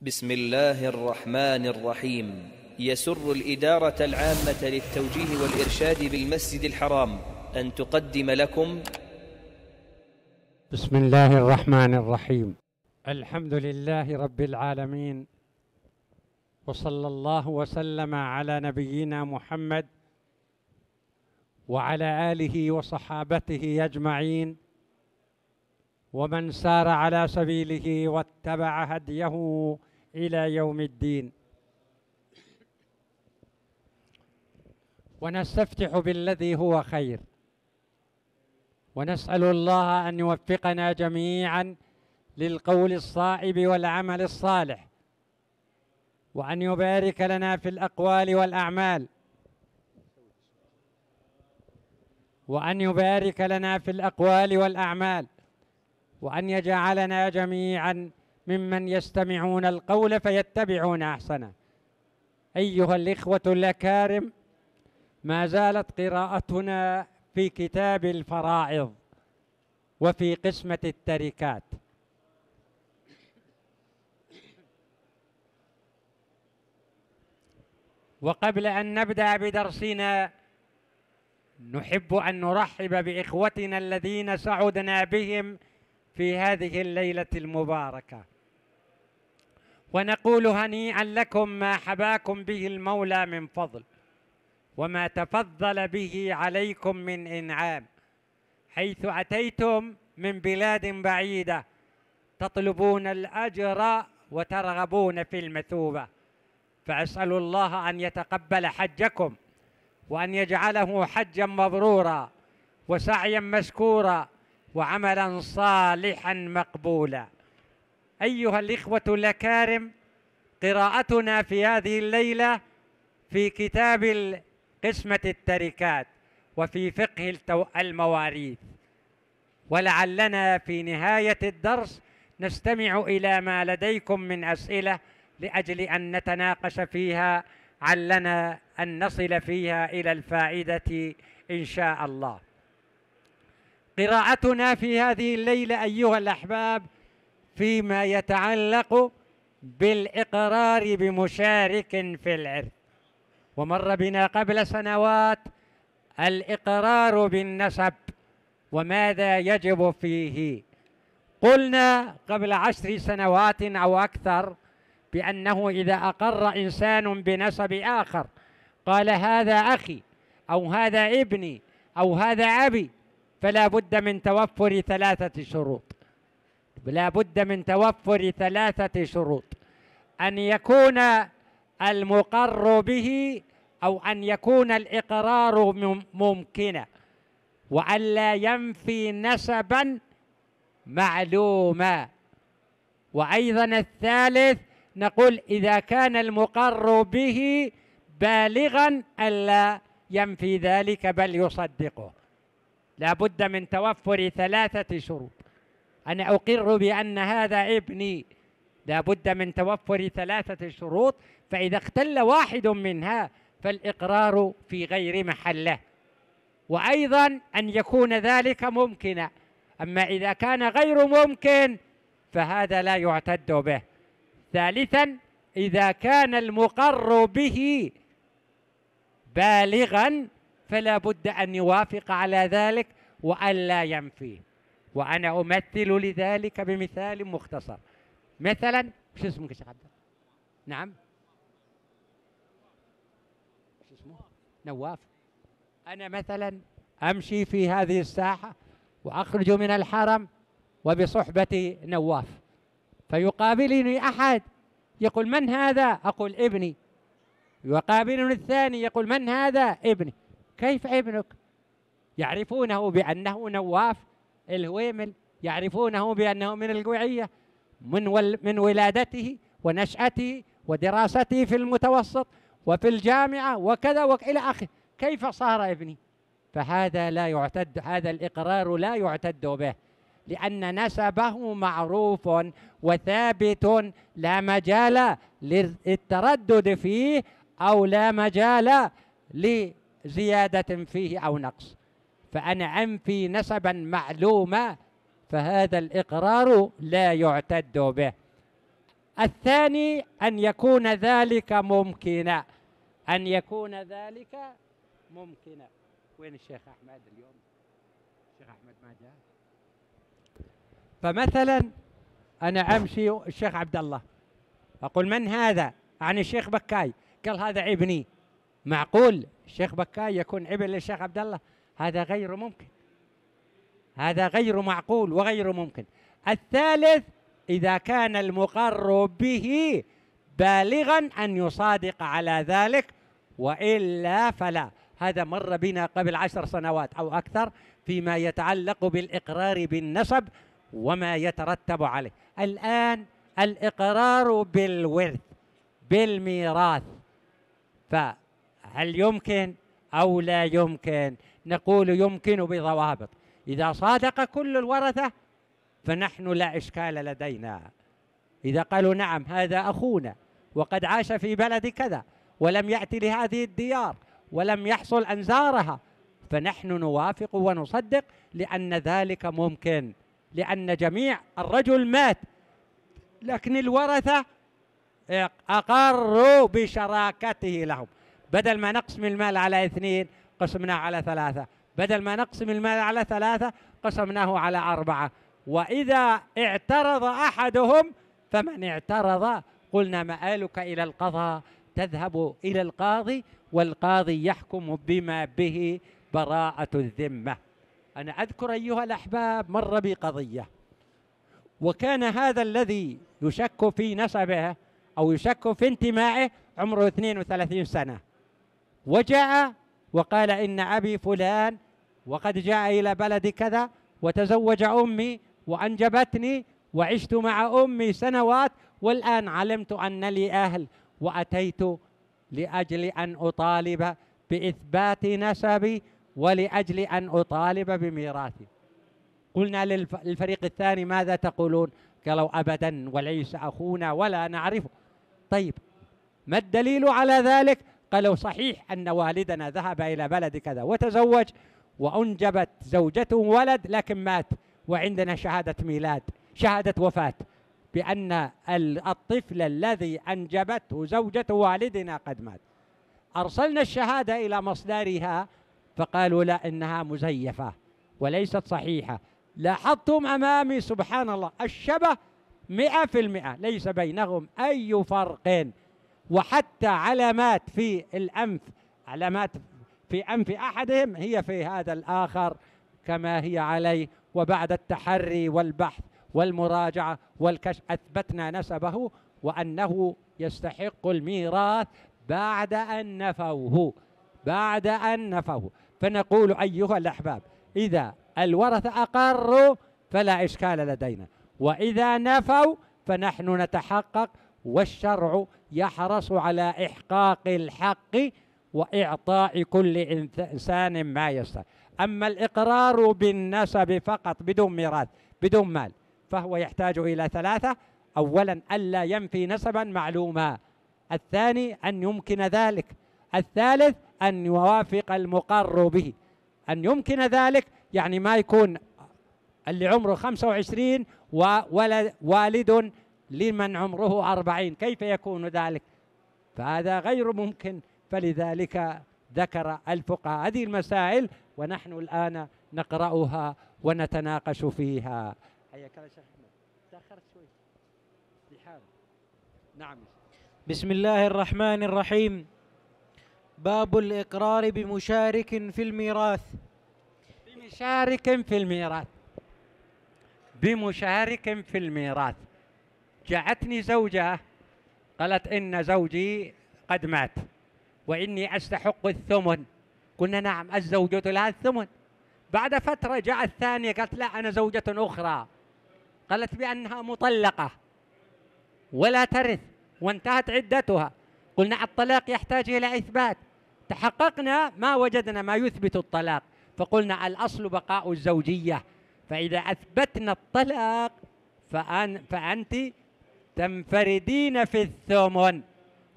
بسم الله الرحمن الرحيم يسر الإدارة العامة للتوجيه والإرشاد بالمسجد الحرام أن تقدم لكم بسم الله الرحمن الرحيم الحمد لله رب العالمين وصلى الله وسلم على نبينا محمد وعلى آله وصحابته أجمعين ومن سار على سبيله واتبع هديه إلى يوم الدين ونستفتح بالذي هو خير ونسأل الله أن يوفقنا جميعا للقول الصائب والعمل الصالح وأن يبارك لنا في الأقوال والأعمال وأن يبارك لنا في الأقوال والأعمال وأن يجعلنا جميعا ممن يستمعون القول فيتبعون احسنه ايها الاخوه الاكارم ما زالت قراءتنا في كتاب الفرائض وفي قسمه التركات وقبل ان نبدا بدرسنا نحب ان نرحب باخوتنا الذين سعدنا بهم في هذه الليله المباركه ونقول هنيئا لكم ما حباكم به المولى من فضل وما تفضل به عليكم من انعام حيث اتيتم من بلاد بعيده تطلبون الاجر وترغبون في المثوبه فاسال الله ان يتقبل حجكم وان يجعله حجا مبرورا وسعيا مشكورا وعملا صالحا مقبولا أيها الإخوة الأكارم قراءتنا في هذه الليلة في كتاب قسمة التركات وفي فقه المواريث ولعلنا في نهاية الدرس نستمع إلى ما لديكم من أسئلة لأجل أن نتناقش فيها علنا أن نصل فيها إلى الفائدة إن شاء الله قراءتنا في هذه الليلة أيها الأحباب فيما يتعلق بالإقرار بمشارك في العرث ومر بنا قبل سنوات الإقرار بالنسب وماذا يجب فيه قلنا قبل عشر سنوات أو أكثر بأنه إذا أقر إنسان بنسب آخر قال هذا أخي أو هذا ابني أو هذا أبي فلا بد من توفر ثلاثة شروط لا بد من توفر ثلاثة شروط أن يكون المقر به أو أن يكون الإقرار ممكنا وأن لا ينفي نسبا معلوما وأيضا الثالث نقول إذا كان المقر به بالغا ألا ينفي ذلك بل يصدقه لا بد من توفر ثلاثة شروط أن أقر بأن هذا ابني لابد من توفر ثلاثة شروط فإذا اختل واحد منها فالإقرار في غير محله وأيضا أن يكون ذلك ممكنا أما إذا كان غير ممكن فهذا لا يعتد به ثالثا إذا كان المقر به بالغا فلا بد أن يوافق على ذلك وأن لا ينفيه وأنا أمثل لذلك بمثال مختصر مثلا شو اسمك يا عبد نعم شو اسمه نواف أنا مثلا أمشي في هذه الساحة وأخرج من الحرم وبصحبة نواف فيقابلني أحد يقول من هذا أقول ابني يقابلني الثاني يقول من هذا ابني كيف ابنك يعرفونه بأنه نواف الهويمل يعرفونه بأنه من القوعية من, ول من ولادته ونشأته ودراسته في المتوسط وفي الجامعة وكذا وإلى آخره كيف صار ابني فهذا لا يعتد هذا الإقرار لا يعتد به لأن نسبه معروف وثابت لا مجال للتردد فيه أو لا مجال لزيادة فيه أو نقص فأنا أنفي نسبا معلوما فهذا الإقرار لا يعتد به الثاني أن يكون ذلك ممكنا أن يكون ذلك ممكنا وين الشيخ أحمد اليوم الشيخ أحمد ما جاء فمثلا أنا أمشي الشيخ عبد الله أقول من هذا عن الشيخ بكاي قال هذا ابني معقول الشيخ بكاي يكون ابن للشيخ عبد الله هذا غير ممكن هذا غير معقول وغير ممكن الثالث إذا كان المقر به بالغا أن يصادق على ذلك وإلا فلا هذا مر بنا قبل عشر سنوات أو أكثر فيما يتعلق بالإقرار بالنسب وما يترتب عليه الآن الإقرار بالورث بالميراث فهل يمكن أو لا يمكن نقول يمكن بضوابط إذا صادق كل الورثة فنحن لا إشكال لدينا إذا قالوا نعم هذا أخونا وقد عاش في بلد كذا ولم يأتي لهذه الديار ولم يحصل أن زارها فنحن نوافق ونصدق لأن ذلك ممكن لأن جميع الرجل مات لكن الورثة أقروا بشراكته لهم بدل ما نقسم المال على اثنين قسمناه على ثلاثة بدل ما نقسم المال على ثلاثة قسمناه على أربعة وإذا اعترض أحدهم فمن اعترض قلنا مآلك إلى القضاء تذهب إلى القاضي والقاضي يحكم بما به براءة الذمة أنا أذكر أيها الأحباب مر بي قضية وكان هذا الذي يشك في نسبه أو يشك في انتمائه عمره 32 سنة وجاء وقال إن أبي فلان وقد جاء إلى بلد كذا وتزوج أمي وأنجبتني وعشت مع أمي سنوات والآن علمت أن لي أهل وأتيت لأجل أن أطالب بإثبات نسبي ولأجل أن أطالب بميراثي قلنا للفريق الثاني ماذا تقولون قالوا أبدا وليس أخونا ولا نعرفه طيب ما الدليل على ذلك قالوا صحيح أن والدنا ذهب إلى بلد كذا وتزوج وأنجبت زوجته ولد لكن مات وعندنا شهادة ميلاد شهادة وفاة بأن الطفل الذي أنجبته زوجة والدنا قد مات أرسلنا الشهادة إلى مصدرها فقالوا لا إنها مزيفة وليست صحيحة لاحظتم أمامي سبحان الله الشبه مئة في المئة ليس بينهم أي فرق وحتى علامات في الأنف علامات في أنف أحدهم هي في هذا الآخر كما هي عليه وبعد التحري والبحث والمراجعة والكشف أثبتنا نسبه وأنه يستحق الميراث بعد أن نفوه بعد أن نفوه فنقول أيها الأحباب إذا الورثة أقروا فلا إشكال لدينا وإذا نفوا فنحن نتحقق والشرع يحرص على إحقاق الحق وإعطاء كل إنسان ما يستطيع أما الإقرار بالنسب فقط بدون ميراث بدون مال فهو يحتاج إلى ثلاثة أولا ألا ينفي نسبا معلوما الثاني أن يمكن ذلك الثالث أن يوافق المقر به أن يمكن ذلك يعني ما يكون اللي عمره 25 وولد والد لمن عمره أربعين كيف يكون ذلك فهذا غير ممكن فلذلك ذكر الفقهاء هذه المسائل ونحن الآن نقرأها ونتناقش فيها حياك الله شيخ أحمد تأخرت شوي نعم بسم الله الرحمن الرحيم باب الإقرار بمشارك في الميراث بمشارك في الميراث بمشارك في الميراث جاءتني زوجة قالت إن زوجي قد مات وإني أستحق الثمن قلنا نعم الزوجة لها الثمن بعد فترة جاء الثانية قالت لا أنا زوجة أخرى قالت بأنها مطلقة ولا ترث وانتهت عدتها قلنا الطلاق يحتاج إلى إثبات تحققنا ما وجدنا ما يثبت الطلاق فقلنا الأصل بقاء الزوجية فإذا أثبتنا الطلاق فأن فأنت تنفردين في الثمن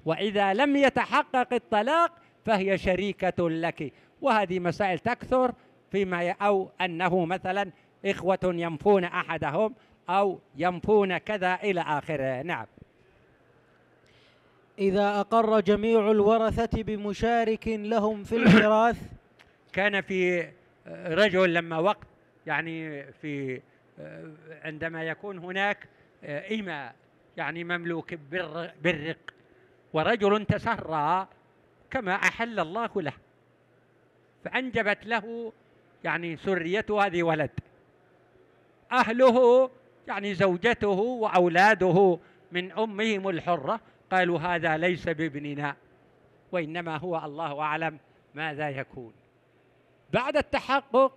وإذا لم يتحقق الطلاق فهي شريكة لك وهذه مسائل تكثر فيما أو أنه مثلا إخوة ينفون أحدهم أو ينفون كذا إلى آخره نعم إذا أقر جميع الورثة بمشارك لهم في الميراث كان في رجل لما وقت يعني في آه، عندما يكون هناك إما آه، يعني مملوك بالرق, ورجل تسرى كما أحل الله له فأنجبت له يعني سريته هذه ولد أهله يعني زوجته وأولاده من أمهم الحرة قالوا هذا ليس بابننا وإنما هو الله أعلم ماذا يكون بعد التحقق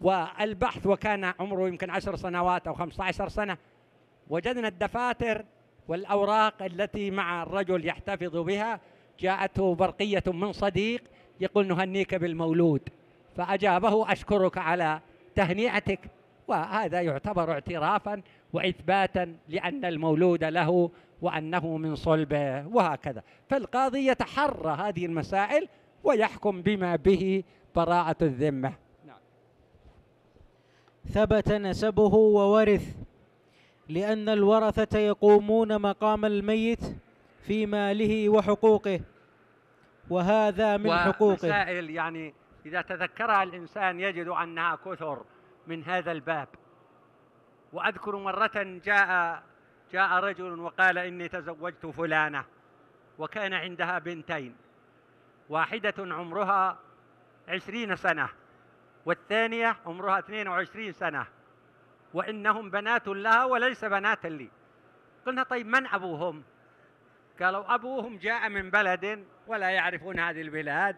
والبحث وكان عمره يمكن عشر سنوات أو خمسة عشر سنة وجدنا الدفاتر والأوراق التي مع الرجل يحتفظ بها جاءته برقية من صديق يقول نهنيك بالمولود فأجابه أشكرك على تهنئتك وهذا يعتبر اعترافا وإثباتا لأن المولود له وأنه من صلبه وهكذا فالقاضي يتحرى هذه المسائل ويحكم بما به براءة الذمة نعم. ثبت نسبه وورث لأن الورثة يقومون مقام الميت في ماله وحقوقه وهذا من حقوقه ومسائل يعني إذا تذكرها الإنسان يجد أنها كثر من هذا الباب وأذكر مرة جاء جاء رجل وقال إني تزوجت فلانة وكان عندها بنتين واحدة عمرها عشرين سنة والثانية عمرها اثنين وعشرين سنة وإنهم بنات لها وليس بناتا لي قلنا طيب من أبوهم قالوا أبوهم جاء من بلد ولا يعرفون هذه البلاد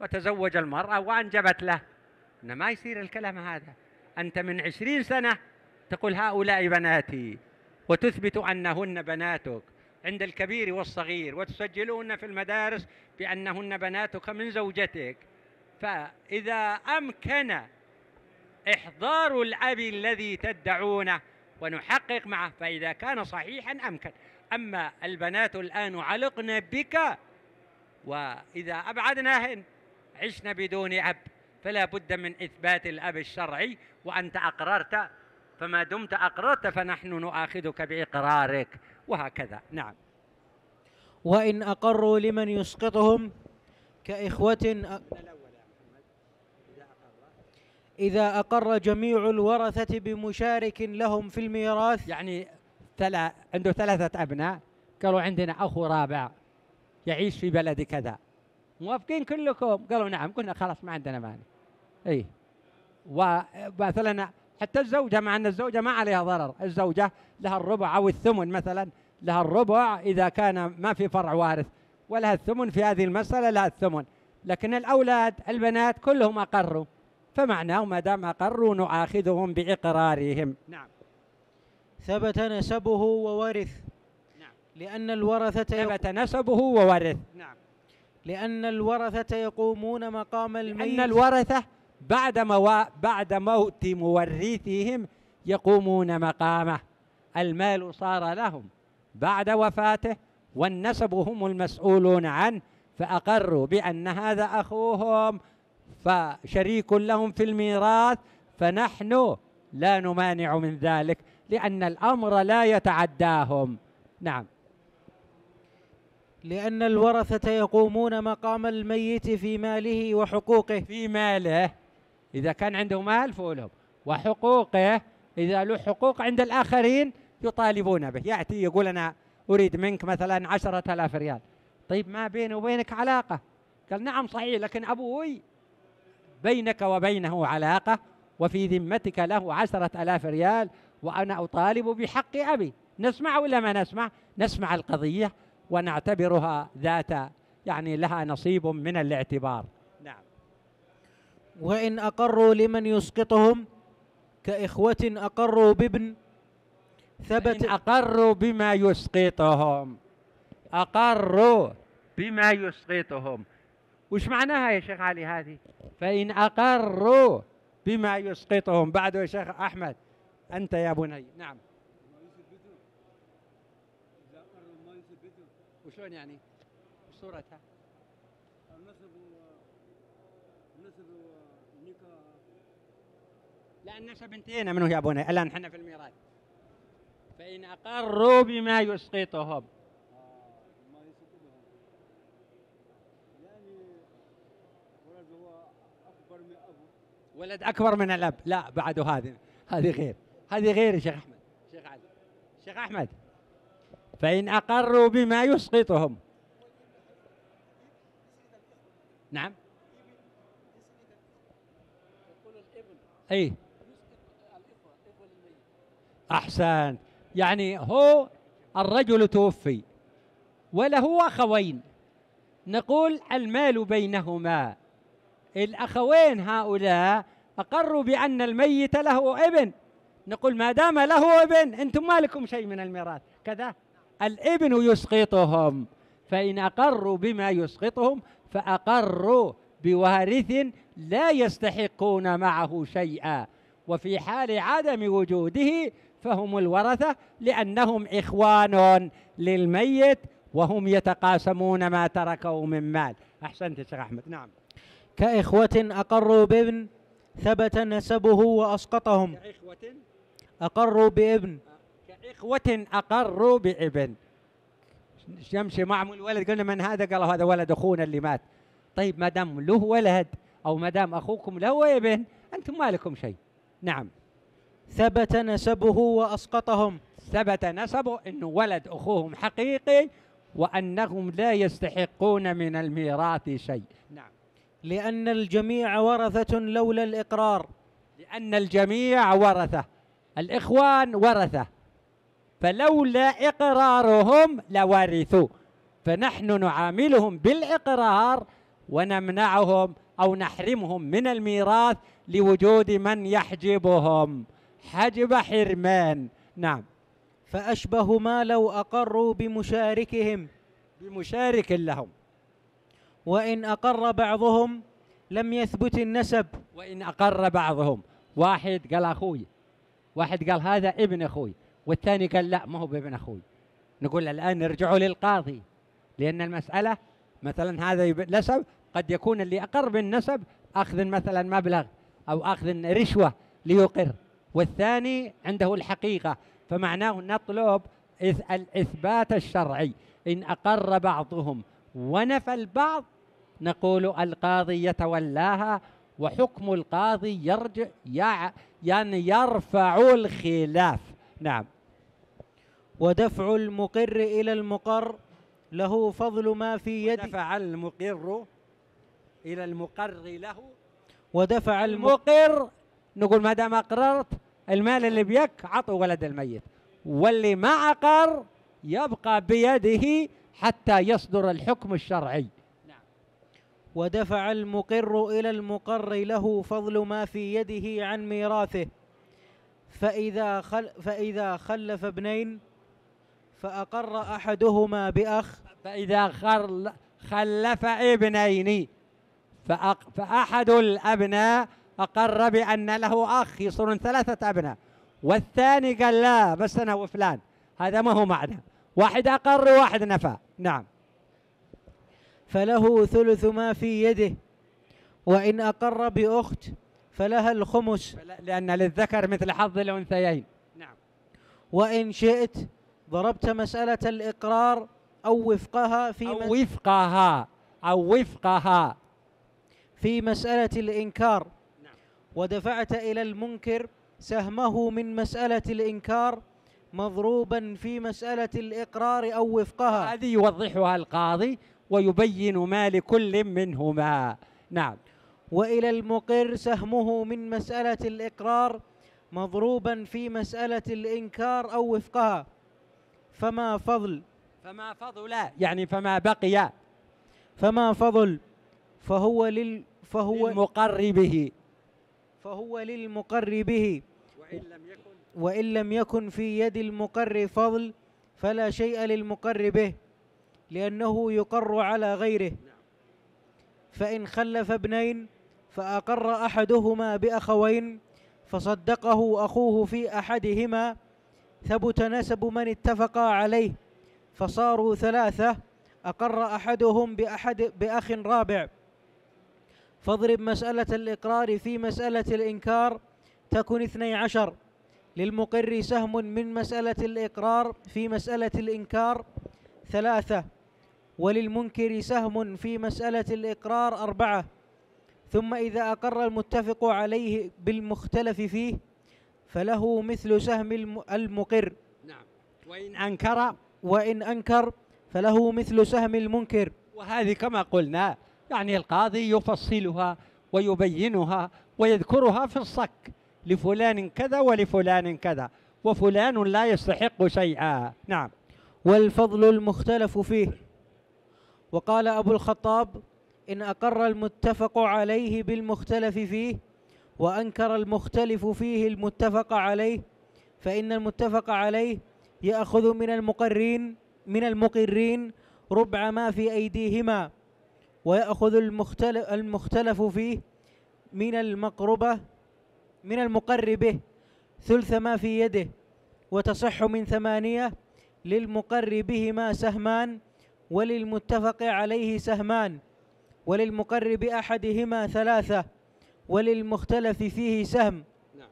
وتزوج المرأة وأنجبت له إن ما يصير الكلام هذا أنت من عشرين سنة تقول هؤلاء بناتي وتثبت أنهن بناتك عند الكبير والصغير وتسجلون في المدارس بأنهن بناتك من زوجتك فإذا أمكن إحضار الأب الذي تدعونه ونحقق معه فإذا كان صحيحا أمكن أما البنات الآن علقن بك وإذا أبعدناهن عشنا بدون أب فلا بد من إثبات الأب الشرعي وأنت أقررت فما دمت أقررت فنحن نؤاخذك بإقرارك وهكذا نعم وإن أقروا لمن يسقطهم كإخوة أ... إذا أقر جميع الورثة بمشارك لهم في الميراث يعني تلا عنده ثلاثة أبناء قالوا عندنا أخو رابع يعيش في بلد كذا موافقين كلكم قالوا نعم قلنا خلاص ما عندنا مانع اي ومثلا حتى الزوجة مع أن الزوجة ما عليها ضرر الزوجة لها الربع أو الثمن مثلا لها الربع إذا كان ما في فرع وارث ولها الثمن في هذه المسألة لها الثمن لكن الأولاد البنات كلهم أقروا فمعناه ما دام أقروا نعاخذهم بإقرارهم نعم ثبت نسبه وورث نعم لأن الورثة ثبت نسبه وورث نعم لأن الورثة يقومون مقام الميت لأن الورثة بعد مو... بعد موت مورثهم يقومون مقامه المال صار لهم بعد وفاته والنسب هم المسؤولون عنه فأقروا بأن هذا أخوهم فشريك لهم في الميراث فنحن لا نمانع من ذلك لأن الأمر لا يتعداهم نعم لأن الورثة يقومون مقام الميت في ماله وحقوقه في ماله إذا كان عنده مال فولهم وحقوقه إذا له حقوق عند الآخرين يطالبون به يأتي يقول أنا أريد منك مثلا عشرة آلاف ريال طيب ما بيني وبينك علاقة قال نعم صحيح لكن أبوي بينك وبينه علاقة وفي ذمتك له عشرة ألاف ريال وأنا أطالب بحق أبي نسمع ولا ما نسمع نسمع القضية ونعتبرها ذات يعني لها نصيب من الاعتبار نعم وإن أقروا لمن يسقطهم كإخوة أقروا بابن ثبت إن أقروا بما يسقطهم أقروا بما يسقطهم وش معناها يا شيخ علي هذه فإن أقروا بما يسقطهم بعده يا شيخ أحمد أنت يا بني نعم وشلون يعني صورتها النسب النسب لا النسب انتهينا منه يا بني الآن احنا في الميراث فإن أقروا بما يسقطهم ولد اكبر من الاب لا بعده هذه هذه غير هذه غير يا شيخ احمد شيخ علي شيخ احمد فان اقروا بما يسقطهم نعم اي احسن يعني هو الرجل توفي وله اخوين نقول المال بينهما الأخوين هؤلاء أقروا بأن الميت له ابن نقول ما دام له ابن أنتم ما لكم شيء من الميراث كذا الابن يسقطهم فإن أقروا بما يسقطهم فأقروا بوارث لا يستحقون معه شيئا وفي حال عدم وجوده فهم الورثة لأنهم إخوان للميت وهم يتقاسمون ما تركوا من مال أحسنت يا شيخ أحمد نعم كإخوة أقروا بابن ثبت نسبه وأسقطهم كإخوة أقروا بابن كإخوة أقروا بابن يمشي معهم الولد قلنا من هذا قالوا هذا ولد أخونا اللي مات طيب ما دام له ولد أو ما دام أخوكم له ابن أنتم ما لكم شيء نعم ثبت نسبه وأسقطهم ثبت نسبه أنه ولد أخوهم حقيقي وأنهم لا يستحقون من الميراث شيء نعم لأن الجميع ورثة لولا الإقرار لأن الجميع ورثة الإخوان ورثة فلولا إقرارهم لورثوا فنحن نعاملهم بالإقرار ونمنعهم أو نحرمهم من الميراث لوجود من يحجبهم حجب حرمان نعم فأشبه ما لو أقروا بمشاركهم بمشارك لهم وإن أقر بعضهم لم يثبت النسب وإن أقر بعضهم واحد قال أخوي واحد قال هذا ابن أخوي والثاني قال لا ما هو بابن أخوي نقول الآن ارجعوا للقاضي لأن المسألة مثلا هذا نسب قد يكون اللي أقر بالنسب أخذ مثلا مبلغ أو أخذ رشوة ليقر والثاني عنده الحقيقة فمعناه نطلب الإثبات الشرعي إن أقر بعضهم ونفى البعض نقول القاضي يتولاها وحكم القاضي يرجع يعني يرفع الخلاف نعم ودفع المقر إلى المقر له فضل ما في يده ودفع المقر إلى المقر له ودفع المقر نقول ما دام أقررت المال اللي بيك عطوا ولد الميت واللي ما أقر يبقى بيده حتى يصدر الحكم الشرعي ودفع المقر إلى المقر له فضل ما في يده عن ميراثه فإذا, خل فإذا خلف ابنين فأقر أحدهما بأخ فإذا خلف ابنين فأق فأحد الأبناء أقر بأن له أخ يصيرون ثلاثة أبناء والثاني قال لا بس أنا وفلان هذا ما هو معنى واحد أقر وواحد نفى نعم فله ثلث ما في يده وإن أقر بأخت فلها الخمس لأن للذكر مثل حظ الأنثيين نعم وإن شئت ضربت مسألة الإقرار أو وفقها في أو وفقها أو وفقها في مسألة الإنكار نعم. ودفعت إلى المنكر سهمه من مسألة الإنكار مضروبا في مسألة الإقرار أو وفقها هذه يوضحها القاضي ويبين ما لكل منهما نعم وإلى المقر سهمه من مسألة الإقرار مضروبا في مسألة الإنكار أو وفقها فما فضل فما فضل يعني فما بقي فما فضل فهو لل فهو للمقر به فهو للمقر به وإن لم يكن وإن لم يكن في يد المقر فضل فلا شيء للمقر به لأنه يقر على غيره فإن خلف ابنين فأقر أحدهما بأخوين فصدقه أخوه في أحدهما ثبت نسب من اتفقا عليه فصاروا ثلاثة أقر أحدهم بأحد بأخ رابع فاضرب مسألة الإقرار في مسألة الإنكار تكن اثني عشر للمقر سهم من مسألة الإقرار في مسألة الإنكار ثلاثة وللمنكر سهم في مسألة الإقرار أربعة ثم إذا أقر المتفق عليه بالمختلف فيه فله مثل سهم المقر نعم وإن أنكر وإن أنكر فله مثل سهم المنكر وهذه كما قلنا يعني القاضي يفصلها ويبينها ويذكرها في الصك لفلان كذا ولفلان كذا وفلان لا يستحق شيئا نعم والفضل المختلف فيه وقال أبو الخطاب إن أقر المتفق عليه بالمختلف فيه وأنكر المختلف فيه المتفق عليه فإن المتفق عليه يأخذ من المقرين من المقرين ربع ما في أيديهما ويأخذ المختلف, المختلف فيه من المقربة من المقر به ثلث ما في يده وتصح من ثمانية للمقر بهما سهمان وللمتفق عليه سهمان وللمقر بأحدهما ثلاثة وللمختلف فيه سهم نعم.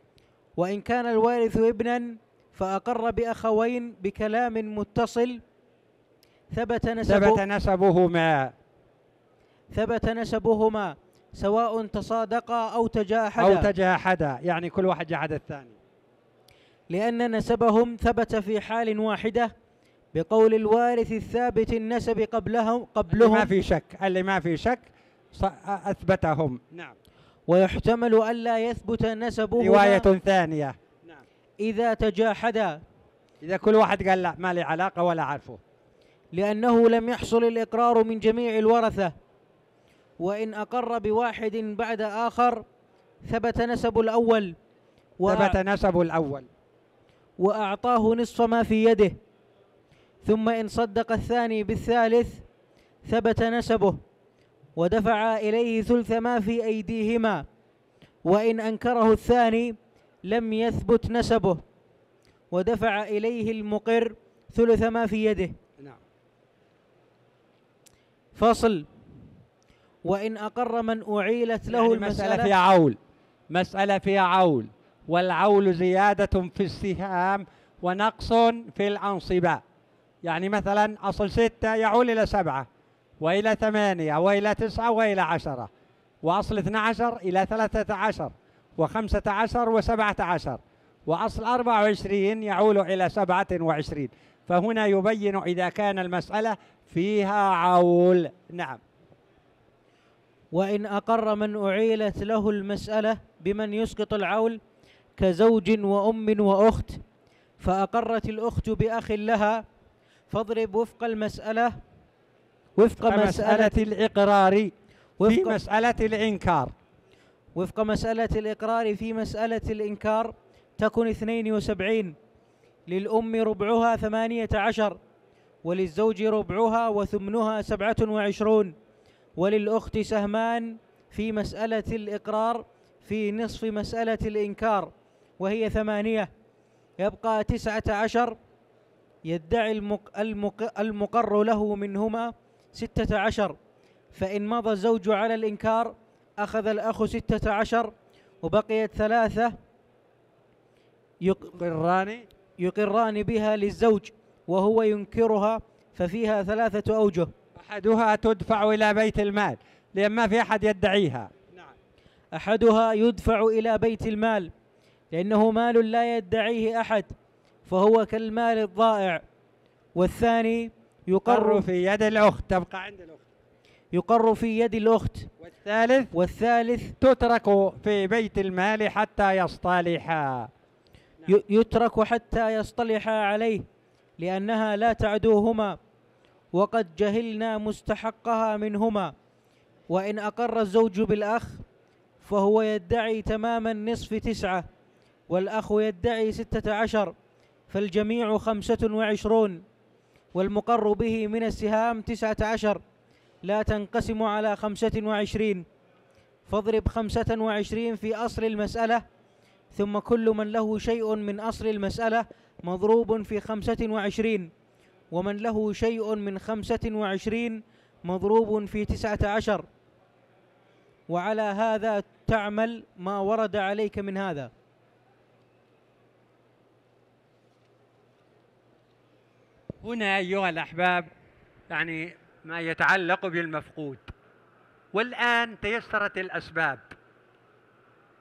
وإن كان الوارث ابنا فأقر بأخوين بكلام متصل ثبت نسبه ثبت نسبهما ثبت نسبهما سواء تصادقا أو تجاحدا أو تجاحدا يعني كل واحد جحد الثاني لأن نسبهم ثبت في حال واحدة بقول الوارث الثابت النسب قبلهم قبلهم اللي ما في شك اللي ما في شك أثبتهم نعم ويحتمل ألا يثبت نسبه رواية ثانية نعم إذا تجاحدا إذا كل واحد قال لا ما لي علاقة ولا أعرفه لأنه لم يحصل الإقرار من جميع الورثة وإن أقر بواحد بعد آخر ثبت نسب الأول ثبت نسب الأول وأعطاه نصف ما في يده ثم إن صدق الثاني بالثالث ثبت نسبه ودفع إليه ثلث ما في أيديهما وإن أنكره الثاني لم يثبت نسبه ودفع إليه المقر ثلث ما في يده نعم فصل وإن أقر من أعيلت له يعني المسألة مسألة فيها عول مسألة فيها عول والعول زيادة في السهام ونقص في الأنصبة يعني مثلا أصل ستة يعول إلى سبعة وإلى ثمانية وإلى تسعة وإلى عشرة وأصل اثنى عشر إلى ثلاثة عشر وخمسة عشر وسبعة عشر وأصل أربعة وعشرين يعول إلى سبعة وعشرين فهنا يبين إذا كان المسألة فيها عول نعم وإن أقر من أعيلت له المسألة بمن يسقط العول كزوج وأم وأخت فأقرت الأخت بأخ لها فاضرب وفق المسألة وفق مسألة, الإقرار وفق في مسألة الإنكار وفق مسألة الإقرار في مسألة الإنكار تكن 72 للأم ربعها ثمانية عشر وللزوج ربعها وثمنها سبعة وعشرون وللأخت سهمان في مسألة الإقرار في نصف مسألة الإنكار وهي ثمانية يبقى تسعة عشر يدعي المق المق المقر له منهما ستة عشر فإن مضى الزوج على الإنكار أخذ الأخ ستة عشر وبقيت ثلاثة يقران يقران بها للزوج وهو ينكرها ففيها ثلاثة أوجه أحدها تدفع إلى بيت المال لأن ما في أحد يدعيها نعم أحدها يدفع إلى بيت المال لأنه مال لا يدعيه أحد فهو كالمال الضائع والثاني يقر في يد الأخت تبقى عند الأخت يقر في يد الأخت والثالث والثالث تترك في بيت المال حتى يصطلحا نعم. يترك حتى يصطلحا عليه لأنها لا تعدوهما وقد جهلنا مستحقها منهما وإن أقر الزوج بالأخ فهو يدعي تماما نصف تسعة والأخ يدعي ستة عشر فالجميع خمسة وعشرون والمقر به من السهام تسعة عشر لا تنقسم على خمسة وعشرين فاضرب خمسة وعشرين في أصل المسألة ثم كل من له شيء من أصل المسألة مضروب في خمسة وعشرين ومن له شيء من خمسة وعشرين مضروب في تسعة عشر وعلى هذا تعمل ما ورد عليك من هذا هنا أيها الأحباب يعني ما يتعلق بالمفقود والآن تيسرت الأسباب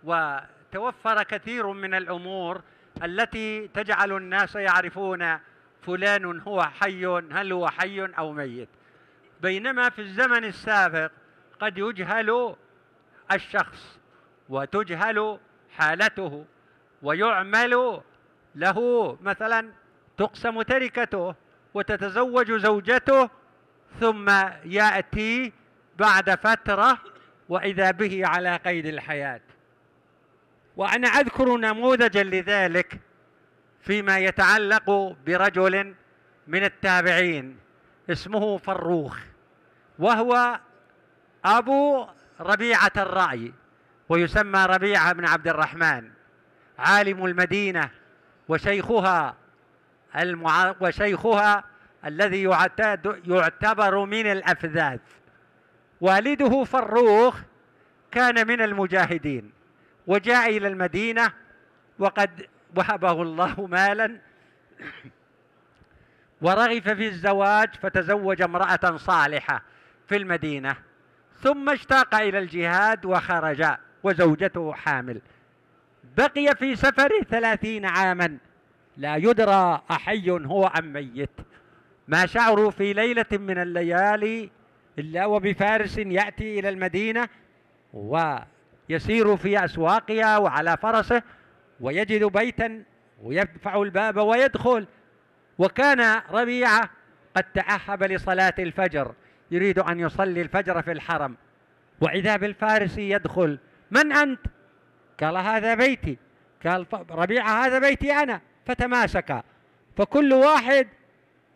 وتوفر كثير من الأمور التي تجعل الناس يعرفون فلان هو حي هل هو حي أو ميت بينما في الزمن السابق قد يجهل الشخص وتجهل حالته ويعمل له مثلا تقسم تركته وتتزوج زوجته ثم يأتي بعد فترة وإذا به على قيد الحياة وأنا أذكر نموذجا لذلك فيما يتعلق برجل من التابعين اسمه فروخ وهو أبو ربيعة الرأي ويسمى ربيعة بن عبد الرحمن عالم المدينة وشيخها المع... وشيخها الذي يعتاد... يعتبر من الأفذاذ والده فروخ كان من المجاهدين وجاء إلى المدينة وقد وهبه الله مالا ورغف في الزواج فتزوج امرأة صالحة في المدينة ثم اشتاق إلى الجهاد وخرج وزوجته حامل بقي في سفره ثلاثين عاما لا يدرى أحي هو أم ميت ما شعروا في ليلة من الليالي إلا وبفارس يأتي إلى المدينة ويسير في أسواقها وعلى فرسه ويجد بيتا ويدفع الباب ويدخل وكان ربيعة قد تأهب لصلاة الفجر يريد أن يصلي الفجر في الحرم وإذا بالفارسي يدخل من أنت؟ قال هذا بيتي قال ربيعة هذا بيتي أنا فتماسكا فكل واحد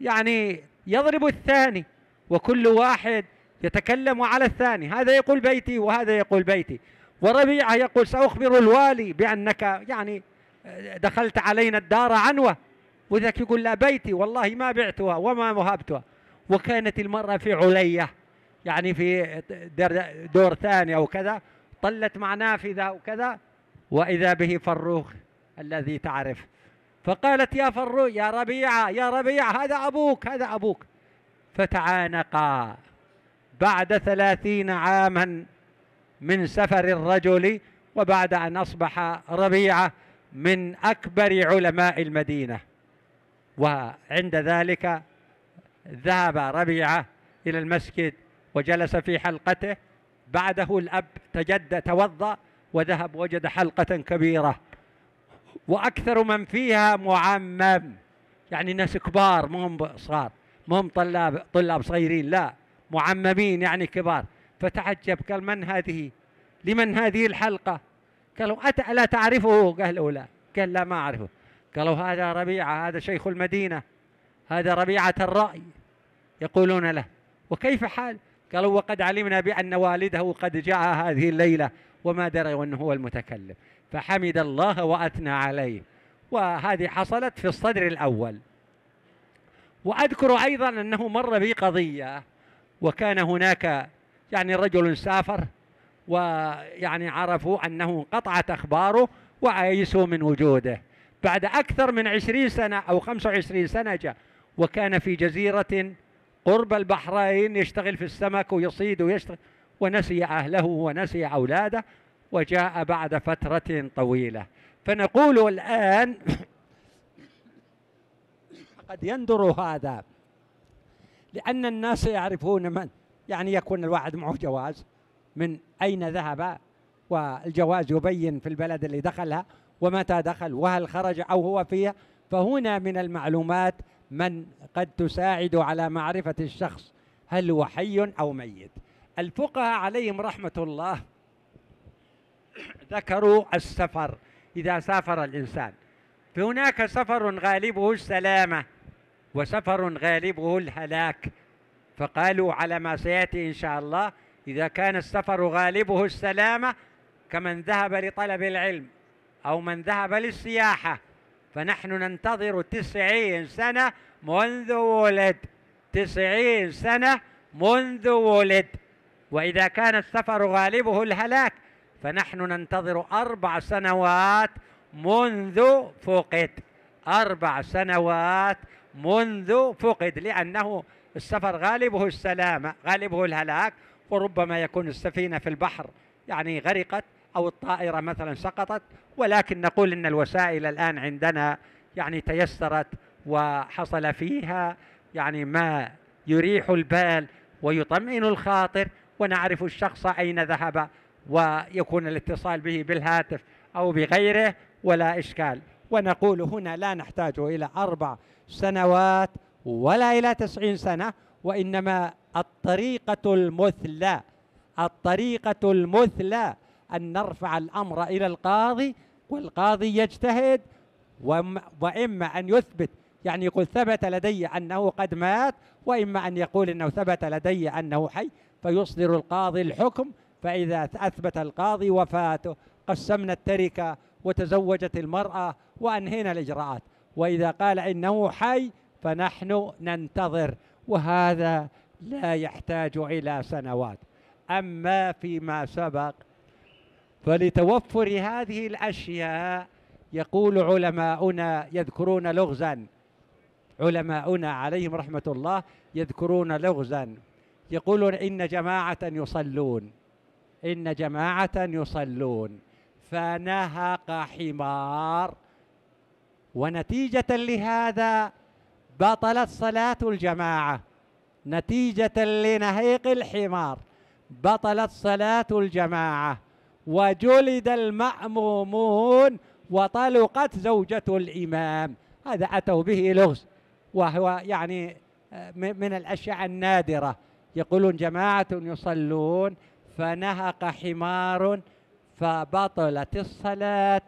يعني يضرب الثاني وكل واحد يتكلم على الثاني هذا يقول بيتي وهذا يقول بيتي وربيعة يقول سأخبر الوالي بأنك يعني دخلت علينا الدار عنوة وذاك يقول لا بيتي والله ما بعتها وما وهبتها وكانت المرأة في عليا يعني في دور ثاني أو كذا طلت مع نافذة وكذا وإذا به فروخ الذي تعرف فقالت يا فرو يا ربيعة يا ربيعة هذا أبوك هذا أبوك فتعانقا بعد ثلاثين عاما من سفر الرجل وبعد أن أصبح ربيعة من أكبر علماء المدينة وعند ذلك ذهب ربيعة إلى المسجد وجلس في حلقته بعده الأب تجد توضأ وذهب وجد حلقة كبيرة وأكثر من فيها معمم يعني ناس كبار مهم صغار مهم طلاب طلاب صغيرين لا معممين يعني كبار فتعجب قال من هذه لمن هذه الحلقة قالوا أت لا تعرفه قالوا لا قال لا ما أعرفه قالوا هذا ربيعة هذا شيخ المدينة هذا ربيعة الرأي يقولون له وكيف حال قالوا وقد علمنا بأن والده قد جاء هذه الليلة وما درى أنه هو المتكلم فحمد الله وأثنى عليه وهذه حصلت في الصدر الأول وأذكر أيضا أنه مر بي قضية وكان هناك يعني رجل سافر ويعني عرفوا أنه انقطعت أخباره وعيسوا من وجوده بعد أكثر من عشرين سنة أو خمسة وعشرين سنة جاء وكان في جزيرة قرب البحرين يشتغل في السمك ويصيد ويشتغل ونسي أهله ونسي أولاده وجاء بعد فترة طويلة فنقول الآن قد يندر هذا لأن الناس يعرفون من يعني يكون الواحد معه جواز من أين ذهب والجواز يبين في البلد اللي دخلها ومتى دخل وهل خرج أو هو فيها فهنا من المعلومات من قد تساعد على معرفة الشخص هل هو حي أو ميت الفقهاء عليهم رحمة الله ذكروا السفر إذا سافر الإنسان فهناك سفر غالبه السلامة وسفر غالبه الهلاك فقالوا على ما سيأتي إن شاء الله إذا كان السفر غالبه السلامة كمن ذهب لطلب العلم أو من ذهب للسياحة فنحن ننتظر تسعين سنة منذ ولد تسعين سنة منذ ولد وإذا كان السفر غالبه الهلاك فنحن ننتظر أربع سنوات منذ فقد أربع سنوات منذ فقد لأنه السفر غالبه السلامة غالبه الهلاك وربما يكون السفينة في البحر يعني غرقت أو الطائرة مثلا سقطت ولكن نقول إن الوسائل الآن عندنا يعني تيسرت وحصل فيها يعني ما يريح البال ويطمئن الخاطر ونعرف الشخص أين ذهب ويكون الاتصال به بالهاتف أو بغيره ولا إشكال ونقول هنا لا نحتاج إلى أربع سنوات ولا إلى تسعين سنة وإنما الطريقة المثلى الطريقة المثلى أن نرفع الأمر إلى القاضي والقاضي يجتهد وإما أن يثبت يعني يقول ثبت لدي أنه قد مات وإما أن يقول أنه ثبت لدي أنه حي فيصدر القاضي الحكم فإذا أثبت القاضي وفاته قسمنا التركة وتزوجت المرأة وأنهينا الإجراءات وإذا قال إنه حي فنحن ننتظر وهذا لا يحتاج إلى سنوات أما فيما سبق فلتوفر هذه الأشياء يقول علماؤنا يذكرون لغزا علماؤنا عليهم رحمة الله يذكرون لغزا يقولون إن جماعة يصلون إن جماعة يصلون فنهق حمار ونتيجة لهذا بطلت صلاة الجماعة نتيجة لنهيق الحمار بطلت صلاة الجماعة وجلد المأمومون وطلقت زوجة الإمام هذا أتوا به لغز وهو يعني آه، من الأشياء النادرة يقولون جماعة يصلون فنهق حمار فبطلت الصلاة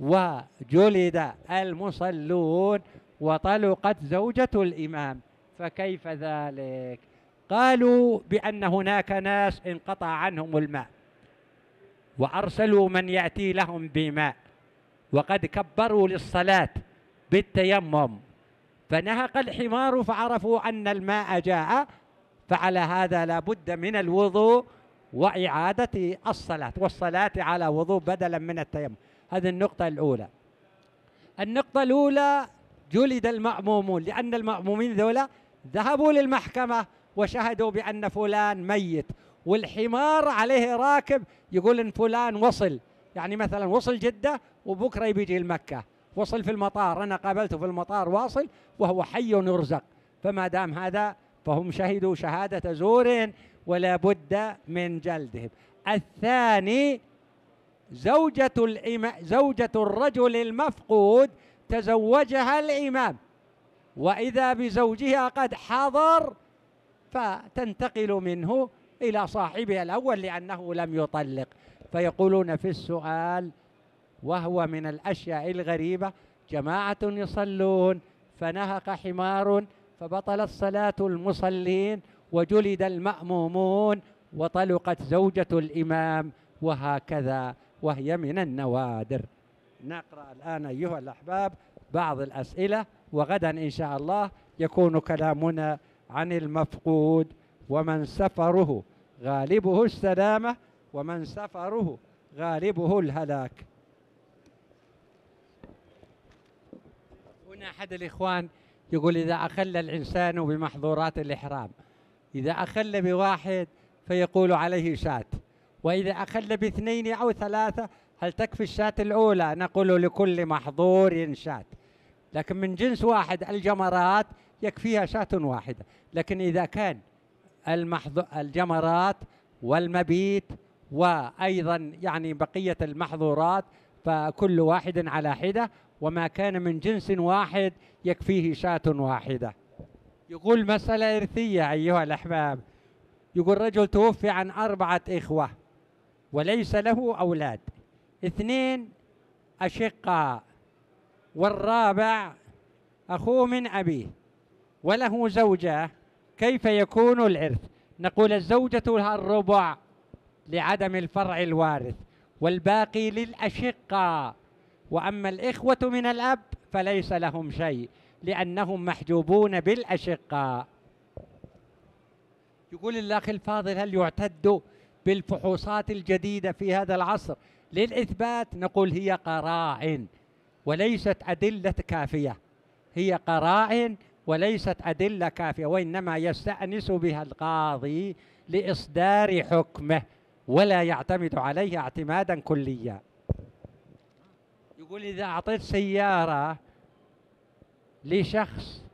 وجلد المصلون وطلقت زوجة الإمام فكيف ذلك قالوا بأن هناك ناس انقطع عنهم الماء وأرسلوا من يأتي لهم بماء وقد كبروا للصلاة بالتيمم فنهق الحمار فعرفوا أن الماء جاء فعلى هذا لا بد من الوضوء وإعادة الصلاة والصلاة على وضوء بدلا من التيمم هذه النقطة الأولى النقطة الأولى جلد المأمومون لأن المأمومين ذولا ذهبوا للمحكمة وشهدوا بأن فلان ميت والحمار عليه راكب يقول إن فلان وصل يعني مثلا وصل جدة وبكرة يجي لمكة وصل في المطار أنا قابلته في المطار واصل وهو حي يرزق فما دام هذا فهم شهدوا شهادة زور ولا بد من جلدهم الثاني زوجة, زوجة الرجل المفقود تزوجها الإمام وإذا بزوجها قد حضر فتنتقل منه إلى صاحبها الأول لأنه لم يطلق فيقولون في السؤال وهو من الأشياء الغريبة جماعة يصلون فنهق حمار فبطلت صلاة المصلين وجلد المأمومون وطلقت زوجة الإمام وهكذا وهي من النوادر نقرأ الآن أيها الأحباب بعض الأسئلة وغدا إن شاء الله يكون كلامنا عن المفقود ومن سفره غالبه السلامة ومن سفره غالبه الهلاك هنا أحد الإخوان يقول إذا أخل الإنسان بمحظورات الإحرام إذا أخل بواحد فيقول عليه شات وإذا أخل باثنين أو ثلاثة هل تكفي الشاة الأولى نقول لكل محظور شاة لكن من جنس واحد الجمرات يكفيها شاة واحدة لكن إذا كان الجمرات والمبيت وأيضا يعني بقية المحظورات فكل واحد على حدة وما كان من جنس واحد يكفيه شاة واحدة يقول مسألة إرثية أيها الأحباب يقول رجل توفي عن أربعة إخوة وليس له أولاد اثنين أشقاء والرابع أخوه من أبيه وله زوجة كيف يكون العرث نقول الزوجة الربع لعدم الفرع الوارث والباقي للأشقاء وأما الإخوة من الأب فليس لهم شيء لأنهم محجوبون بالأشقاء يقول الأخ الفاضل هل يعتد بالفحوصات الجديدة في هذا العصر للإثبات نقول هي قرائن وليست أدلة كافية هي قرائن وليست أدلة كافية وإنما يستأنس بها القاضي لإصدار حكمه ولا يعتمد عليها اعتمادا كليا يقول إذا أعطيت سيارة لشخص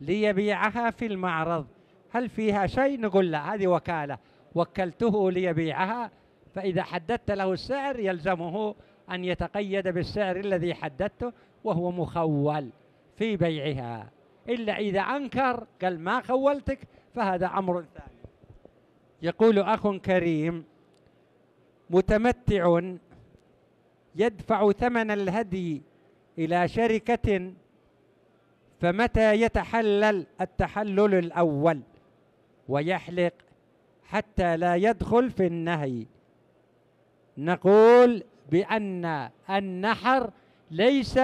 ليبيعها في المعرض هل فيها شيء نقول لا هذه وكالة وكلته ليبيعها فإذا حددت له السعر يلزمه أن يتقيد بالسعر الذي حددته وهو مخول في بيعها إلا إذا أنكر قال ما خولتك فهذا أمر ثاني يقول أخ كريم متمتع يدفع ثمن الهدي إلى شركة فمتى يتحلل التحلل الأول ويحلق حتى لا يدخل في النهي نقول بأن النحر ليس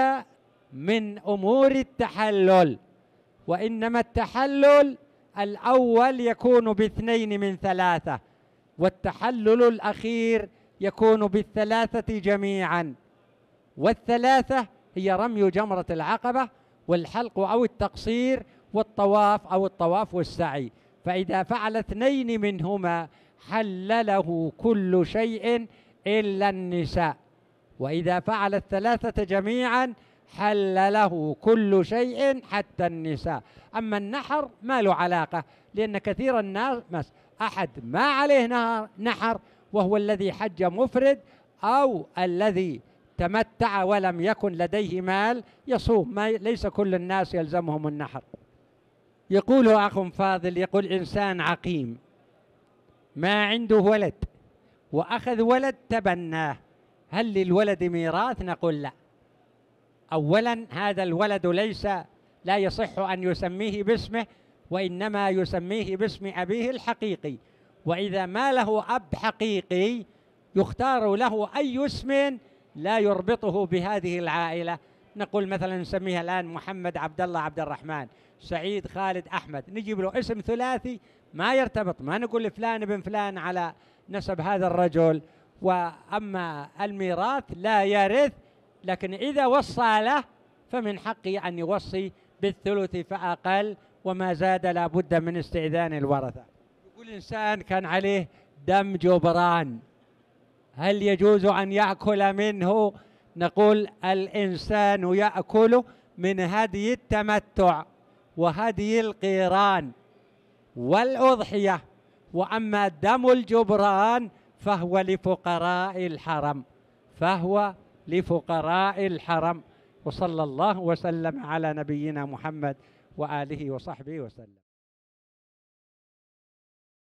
من أمور التحلل وإنما التحلل الأول يكون باثنين من ثلاثة والتحلل الأخير يكون بالثلاثة جميعا والثلاثة هي رمي جمرة العقبة والحلق أو التقصير والطواف أو الطواف والسعي فإذا فعل اثنين منهما حلله كل شيء إلا النساء وإذا فعل الثلاثة جميعا حل له كل شيء حتى النساء أما النحر ما له علاقة لأن كثير الناس أحد ما عليه نحر وهو الذي حج مفرد أو الذي تمتع ولم يكن لديه مال يصوم ما ليس كل الناس يلزمهم النحر يقول أخ فاضل يقول إنسان عقيم ما عنده ولد وأخذ ولد تبناه هل للولد ميراث نقول لا أولا هذا الولد ليس لا يصح أن يسميه باسمه وإنما يسميه باسم أبيه الحقيقي وإذا ما له أب حقيقي يختار له أي اسم لا يربطه بهذه العائلة نقول مثلا نسميها الآن محمد عبد الله عبد الرحمن سعيد خالد أحمد نجيب له اسم ثلاثي ما يرتبط ما نقول فلان ابن فلان على نسب هذا الرجل وأما الميراث لا يرث لكن إذا وصى له فمن حقي أن يوصي بالثلث فأقل وما زاد لابد من استئذان الورثة يقول إنسان كان عليه دم جبران هل يجوز أن يأكل منه نقول الإنسان يأكل من هدي التمتع وهدي القيران والأضحية وأما دم الجبران فهو لفقراء الحرم فهو لفقراء الحرم وصلى الله وسلم على نبينا محمد وآله وصحبه وسلم